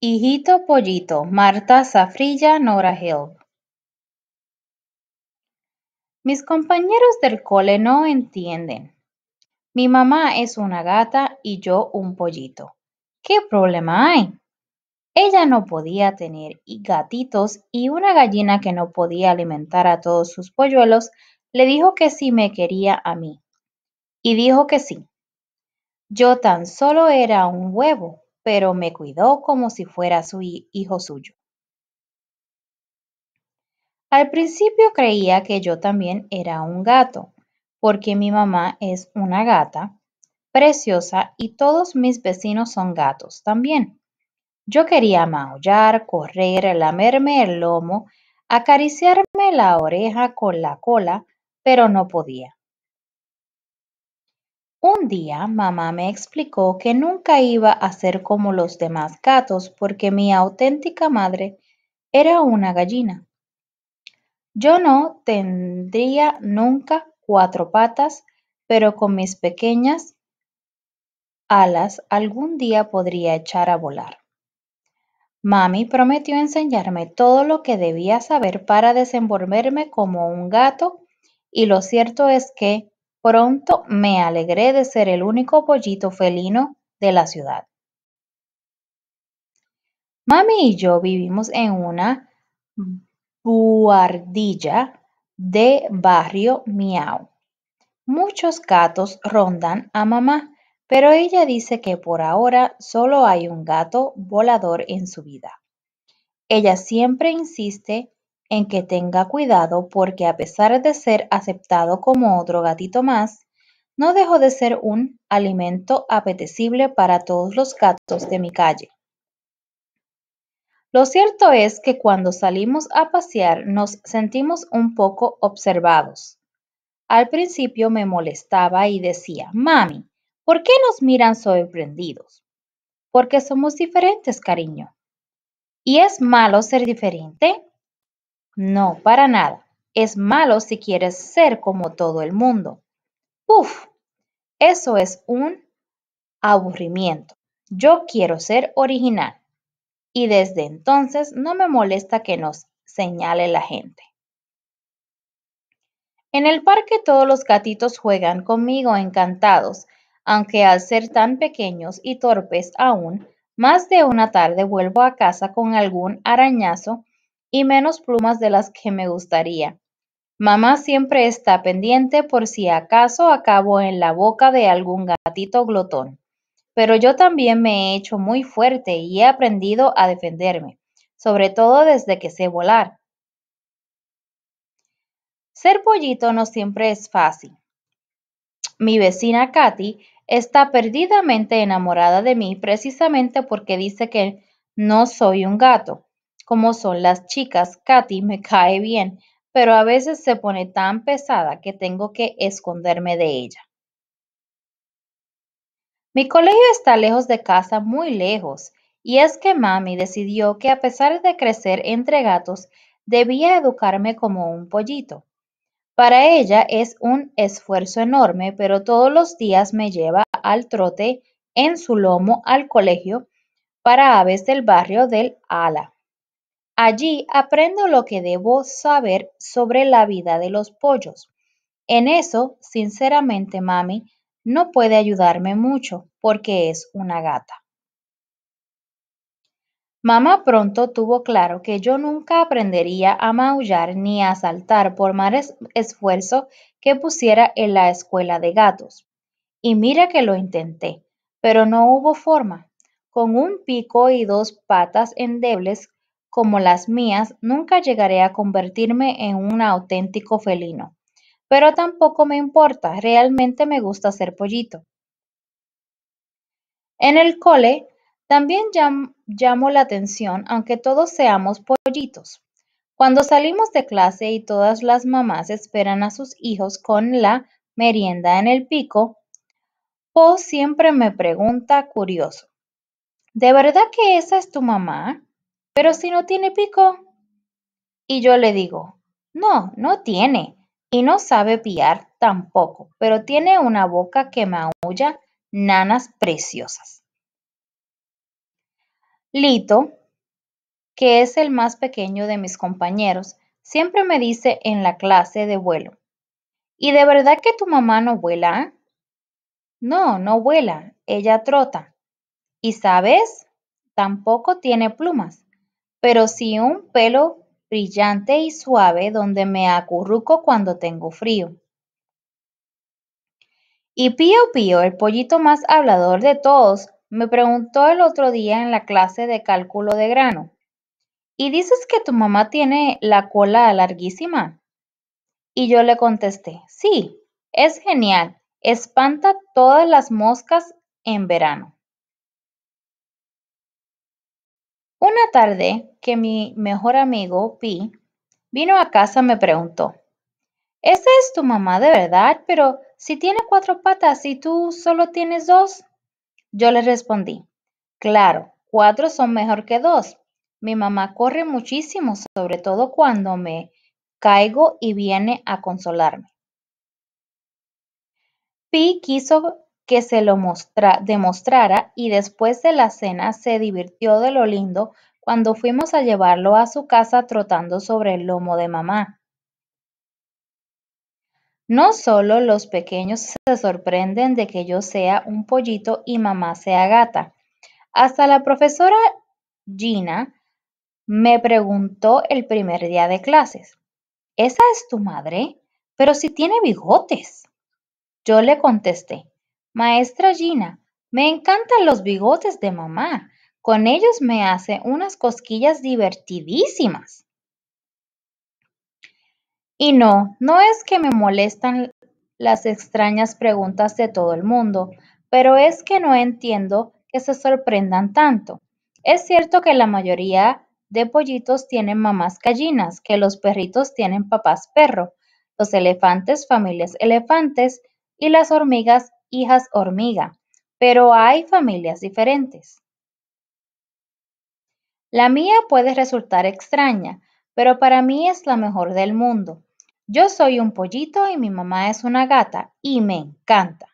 Hijito pollito, Marta safrilla Nora Hill. Mis compañeros del cole no entienden. Mi mamá es una gata y yo un pollito. ¿Qué problema hay? Ella no podía tener gatitos y una gallina que no podía alimentar a todos sus polluelos le dijo que sí me quería a mí. Y dijo que sí. Yo tan solo era un huevo, pero me cuidó como si fuera su hijo suyo. Al principio creía que yo también era un gato, porque mi mamá es una gata, preciosa, y todos mis vecinos son gatos también. Yo quería maullar, correr, lamerme el lomo, acariciarme la oreja con la cola, pero no podía. Un día mamá me explicó que nunca iba a ser como los demás gatos porque mi auténtica madre era una gallina. Yo no tendría nunca cuatro patas, pero con mis pequeñas alas algún día podría echar a volar. Mami prometió enseñarme todo lo que debía saber para desenvolverme como un gato y lo cierto es que Pronto me alegré de ser el único pollito felino de la ciudad. Mami y yo vivimos en una buhardilla de barrio miau. Muchos gatos rondan a mamá, pero ella dice que por ahora solo hay un gato volador en su vida. Ella siempre insiste en que tenga cuidado porque a pesar de ser aceptado como otro gatito más, no dejo de ser un alimento apetecible para todos los gatos de mi calle. Lo cierto es que cuando salimos a pasear nos sentimos un poco observados. Al principio me molestaba y decía, mami, ¿por qué nos miran sorprendidos? Porque somos diferentes, cariño. ¿Y es malo ser diferente? No, para nada. Es malo si quieres ser como todo el mundo. Uf, eso es un aburrimiento. Yo quiero ser original. Y desde entonces no me molesta que nos señale la gente. En el parque todos los gatitos juegan conmigo encantados, aunque al ser tan pequeños y torpes aún, más de una tarde vuelvo a casa con algún arañazo y menos plumas de las que me gustaría. Mamá siempre está pendiente por si acaso acabo en la boca de algún gatito glotón. Pero yo también me he hecho muy fuerte y he aprendido a defenderme, sobre todo desde que sé volar. Ser pollito no siempre es fácil. Mi vecina Katy está perdidamente enamorada de mí precisamente porque dice que no soy un gato como son las chicas. Katy me cae bien, pero a veces se pone tan pesada que tengo que esconderme de ella. Mi colegio está lejos de casa, muy lejos, y es que mami decidió que a pesar de crecer entre gatos, debía educarme como un pollito. Para ella es un esfuerzo enorme, pero todos los días me lleva al trote en su lomo al colegio para aves del barrio del Ala. Allí aprendo lo que debo saber sobre la vida de los pollos. En eso, sinceramente, mami, no puede ayudarme mucho porque es una gata. Mamá pronto tuvo claro que yo nunca aprendería a maullar ni a saltar por más esfuerzo que pusiera en la escuela de gatos. Y mira que lo intenté, pero no hubo forma. Con un pico y dos patas endebles como las mías, nunca llegaré a convertirme en un auténtico felino. Pero tampoco me importa, realmente me gusta ser pollito. En el cole, también llamo la atención, aunque todos seamos pollitos. Cuando salimos de clase y todas las mamás esperan a sus hijos con la merienda en el pico, Po siempre me pregunta curioso, ¿de verdad que esa es tu mamá? pero si no tiene pico. Y yo le digo, no, no tiene, y no sabe piar tampoco, pero tiene una boca que maulla nanas preciosas. Lito, que es el más pequeño de mis compañeros, siempre me dice en la clase de vuelo, ¿y de verdad que tu mamá no vuela? Ah?". No, no vuela, ella trota. ¿Y sabes? Tampoco tiene plumas pero sí un pelo brillante y suave donde me acurruco cuando tengo frío. Y Pío Pío, el pollito más hablador de todos, me preguntó el otro día en la clase de cálculo de grano. ¿Y dices que tu mamá tiene la cola larguísima? Y yo le contesté, sí, es genial, espanta todas las moscas en verano. Una tarde que mi mejor amigo, Pi, vino a casa me preguntó, ¿esa es tu mamá de verdad? Pero si tiene cuatro patas y tú solo tienes dos. Yo le respondí, claro, cuatro son mejor que dos. Mi mamá corre muchísimo, sobre todo cuando me caigo y viene a consolarme. Pi quiso que se lo demostrara y después de la cena se divirtió de lo lindo cuando fuimos a llevarlo a su casa trotando sobre el lomo de mamá. No solo los pequeños se sorprenden de que yo sea un pollito y mamá sea gata. Hasta la profesora Gina me preguntó el primer día de clases, ¿esa es tu madre? Pero si tiene bigotes. Yo le contesté, Maestra Gina, me encantan los bigotes de mamá. Con ellos me hace unas cosquillas divertidísimas. Y no, no es que me molestan las extrañas preguntas de todo el mundo, pero es que no entiendo que se sorprendan tanto. Es cierto que la mayoría de pollitos tienen mamás gallinas, que los perritos tienen papás perro, los elefantes familias elefantes y las hormigas hijas hormiga, pero hay familias diferentes. La mía puede resultar extraña, pero para mí es la mejor del mundo. Yo soy un pollito y mi mamá es una gata y me encanta.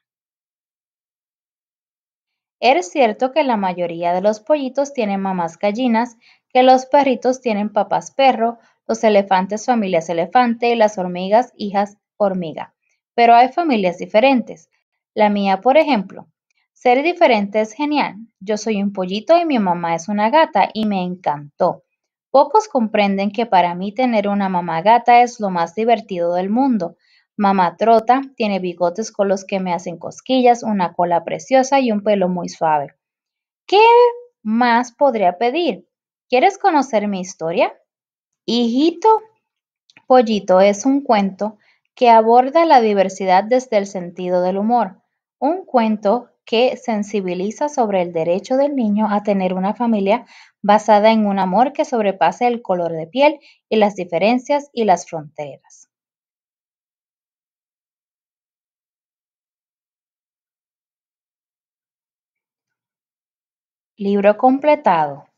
Es cierto que la mayoría de los pollitos tienen mamás gallinas, que los perritos tienen papás perro, los elefantes familias elefante y las hormigas hijas hormiga. Pero hay familias diferentes. La mía, por ejemplo. Ser diferente es genial. Yo soy un pollito y mi mamá es una gata y me encantó. Pocos comprenden que para mí tener una mamá gata es lo más divertido del mundo. Mamá trota, tiene bigotes con los que me hacen cosquillas, una cola preciosa y un pelo muy suave. ¿Qué más podría pedir? ¿Quieres conocer mi historia? Hijito, Pollito es un cuento que aborda la diversidad desde el sentido del humor. Un cuento que sensibiliza sobre el derecho del niño a tener una familia basada en un amor que sobrepase el color de piel y las diferencias y las fronteras. Libro completado.